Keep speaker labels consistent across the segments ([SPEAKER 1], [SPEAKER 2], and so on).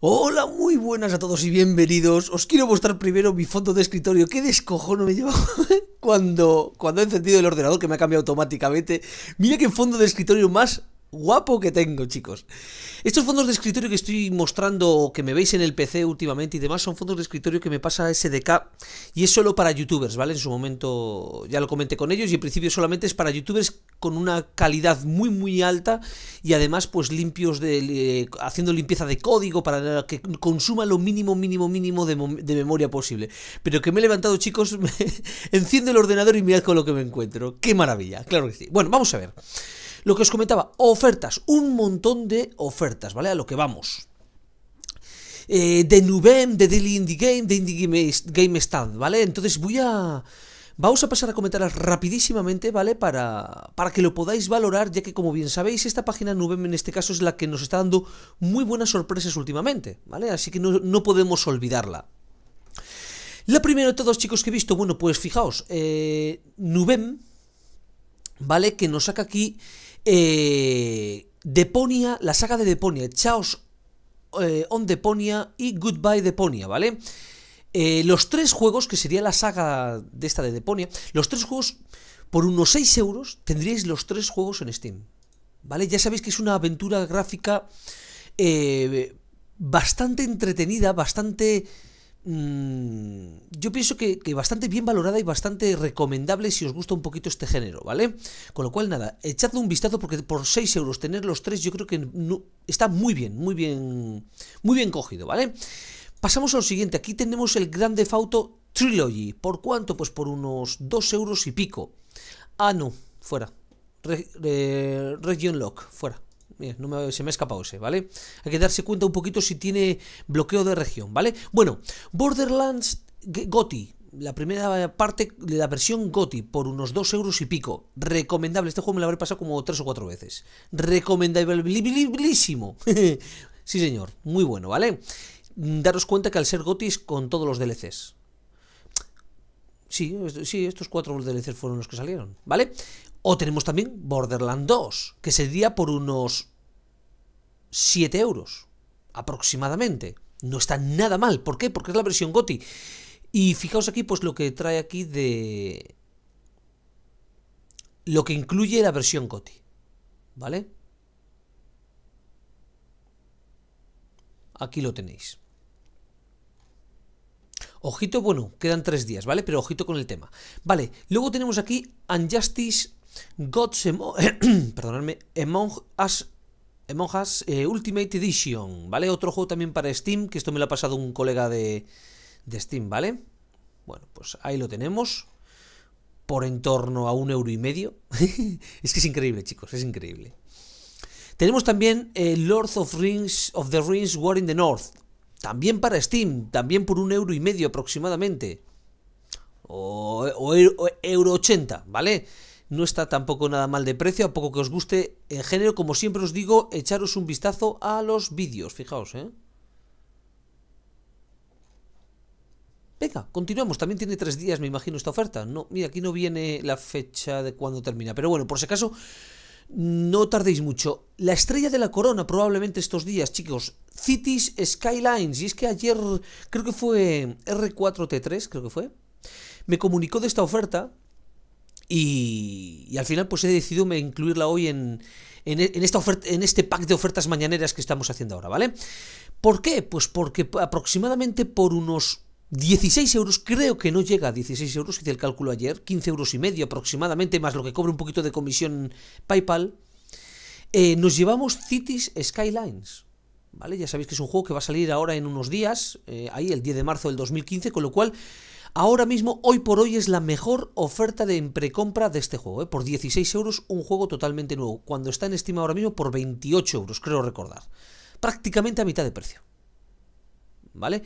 [SPEAKER 1] Hola, muy buenas a todos y bienvenidos. Os quiero mostrar primero mi fondo de escritorio. Qué descojono me lleva cuando, cuando he encendido el ordenador que me ha cambiado automáticamente. Mira qué fondo de escritorio más guapo que tengo, chicos. Estos fondos de escritorio que estoy mostrando, que me veis en el PC últimamente y demás, son fondos de escritorio que me pasa SDK y es solo para youtubers, ¿vale? En su momento ya lo comenté con ellos y en principio solamente es para youtubers con una calidad muy muy alta y además pues limpios de eh, haciendo limpieza de código para que consuma lo mínimo mínimo mínimo de, de memoria posible. Pero que me he levantado, chicos, enciendo el ordenador y mirad con lo que me encuentro. Qué maravilla, claro que sí. Bueno, vamos a ver. Lo que os comentaba, ofertas, un montón de ofertas, ¿vale? A lo que vamos. Eh, de Nubem, de Daily Indie Game, de Indie Game, Stand, ¿vale? Entonces voy a... Vamos a pasar a comentar rapidísimamente, ¿vale? Para, para que lo podáis valorar, ya que como bien sabéis, esta página Nubem en este caso es la que nos está dando muy buenas sorpresas últimamente, ¿vale? Así que no, podemos olvidarla. La primera de todos, chicos, que he visto, bueno, pues fijaos, eh, Nubem, ¿vale? Que nos saca aquí eh, Deponia, la saga de Deponia, Chaos eh, on Deponia y Goodbye Deponia, ¿vale? Eh, los tres juegos, que sería la saga de esta de Deponia, los tres juegos, por unos 6 euros, tendríais los tres juegos en Steam, ¿vale? Ya sabéis que es una aventura gráfica eh, bastante entretenida, bastante Mm, yo pienso que, bastante bien valorada y bastante recomendable si os gusta un poquito este género, ¿vale? Con lo cual, nada, echadle un vistazo porque por 6 euros tener los 3 yo creo que está muy bien, muy bien, muy bien cogido, ¿vale? Pasamos a lo siguiente, aquí tenemos el Grande Fauto Trilogy. ¿Por cuánto? Pues por unos 2 euros y pico. Ah, no, fuera. region Lock, fuera no se me ha escapado ese, ¿vale? Hay que darse cuenta un poquito si tiene bloqueo de región, ¿vale? Bueno, Borderlands Gotti, la primera parte de la versión GOTI por unos 2 euros y pico. Recomendable. Este juego me lo habré pasado como tres o cuatro veces. Recomendabilísimo. sí, señor. Muy bueno, ¿vale? Daros cuenta que al ser GOTI es con todos los DLCs. Sí, sí, estos cuatro DLCs fueron los que salieron, ¿vale? O tenemos también Borderland 2, que sería por unos 7 euros aproximadamente. No está nada mal. ¿Por qué? Porque es la versión GOTI. Y fijaos aquí, pues lo que trae aquí de. Lo que incluye la versión GOTI. ¿Vale? Aquí lo tenéis. Ojito, bueno, quedan tres días, ¿vale? Pero ojito con el tema. Vale, luego tenemos aquí Unjustice Gods Among, Us, eh, Ultimate Edition, ¿vale? Otro juego también para Steam, que esto me lo ha pasado un colega de, Steam, ¿vale? Bueno, pues ahí lo tenemos por en torno a un euro y medio. es que es increíble, chicos, es increíble. Tenemos también eh, Lord of Rings of the Rings War in the North. También para Steam, también por un euro y medio aproximadamente. O, o euro 80, ¿vale? no está tampoco nada mal de precio, a poco que os guste En género, como siempre os digo, echaros un vistazo a los vídeos, fijaos, ¿eh? Venga, continuamos. También tiene tres días, me imagino, esta oferta. No, mira, aquí no viene la fecha de cuándo termina. Pero bueno, por si acaso, no tardéis mucho. La estrella de la corona probablemente estos días, chicos. Cities Skylines. Y es que ayer, creo que fue R4T3, creo que fue. Me comunicó de esta oferta. Y y, al final pues he decidido incluirla hoy en, en, e, esta oferta, en este pack de ofertas mañaneras que estamos haciendo ahora, ¿vale? ¿Por qué? Pues porque aproximadamente por unos 16 euros, creo que no llega a 16 euros, hice el cálculo ayer, 15 euros y medio aproximadamente, más lo que cobre un poquito de comisión PayPal, eh, nos llevamos Cities Skylines. ¿Vale? Ya sabéis que es un juego que va a salir ahora en unos días, eh, ahí el 10 de marzo del 2015, con lo cual Ahora mismo, hoy por hoy, es la mejor oferta de precompra de este juego. ¿eh? Por 16 euros, un juego totalmente nuevo. Cuando está en estima ahora mismo, por 28 euros, creo recordar. Prácticamente a mitad de precio. ¿Vale?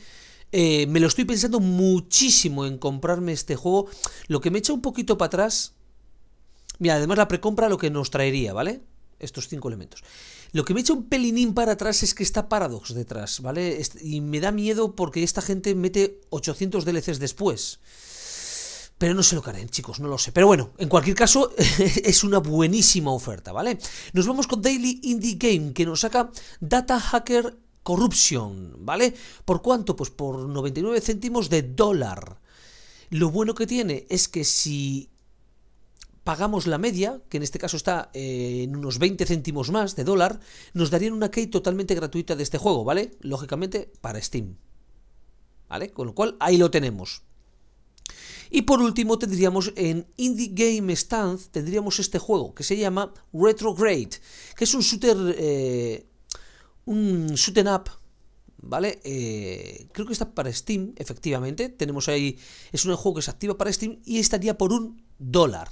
[SPEAKER 1] Eh, me lo estoy pensando muchísimo en comprarme este juego. Lo que me echa un poquito para atrás. Mira, además la precompra lo que nos traería, ¿vale? estos cinco elementos. Lo que me echa un pelinín para atrás es que está Paradox detrás, ¿vale? Y me da miedo porque esta gente mete 800 DLCs después. Pero no sé lo que chicos, no lo sé. Pero bueno, en cualquier caso, es una buenísima oferta, ¿vale? Nos vamos con Daily Indie Game, que nos saca Data Hacker Corruption, ¿vale? ¿Por cuánto? Pues por 99 céntimos de dólar. Lo bueno que tiene es que si pagamos la media, que en este caso está eh, en unos 20 céntimos más de dólar, nos darían una key totalmente gratuita de este juego, ¿vale? Lógicamente para Steam. ¿Vale? Con lo cual ahí lo tenemos. Y por último tendríamos en Indie Game Stand, tendríamos este juego que se llama Retrograde, que es un shooter, eh, un shooter up, ¿vale? Eh, creo que está para Steam, efectivamente. Tenemos ahí, es un juego que se activa para Steam y estaría por un dólar.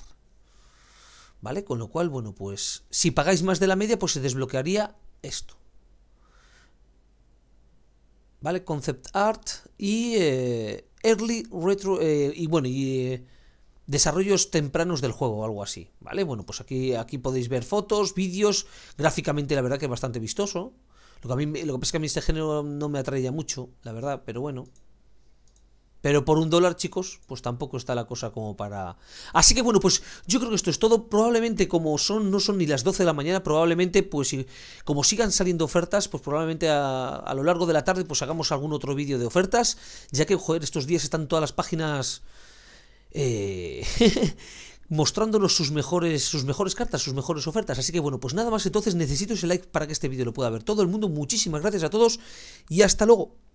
[SPEAKER 1] ¿Vale? Con lo cual, bueno, pues si pagáis más de la media, pues se desbloquearía esto. ¿Vale? Concept Art y eh, Early Retro... Eh, y bueno, y... Eh, desarrollos tempranos del juego o algo así, ¿vale? Bueno, pues aquí, aquí podéis ver fotos, vídeos, gráficamente la verdad que es bastante vistoso. Lo que, a mí, lo que pasa es que a mí este género no me atraía mucho, la verdad, pero bueno, pero por un dólar, chicos, pues tampoco está la cosa como para... Así que bueno, pues yo creo que esto es todo. Probablemente como son, no son ni las 12 de la mañana, probablemente pues eh, como sigan saliendo ofertas, pues probablemente a, lo largo de la tarde pues hagamos algún otro vídeo de ofertas. Ya que, joder, estos días están todas las páginas... Eh... mostrándonos sus mejores, sus mejores cartas, sus mejores ofertas. Así que bueno, pues nada más entonces necesito ese like para que este vídeo lo pueda ver todo el mundo. Muchísimas gracias a todos y hasta luego.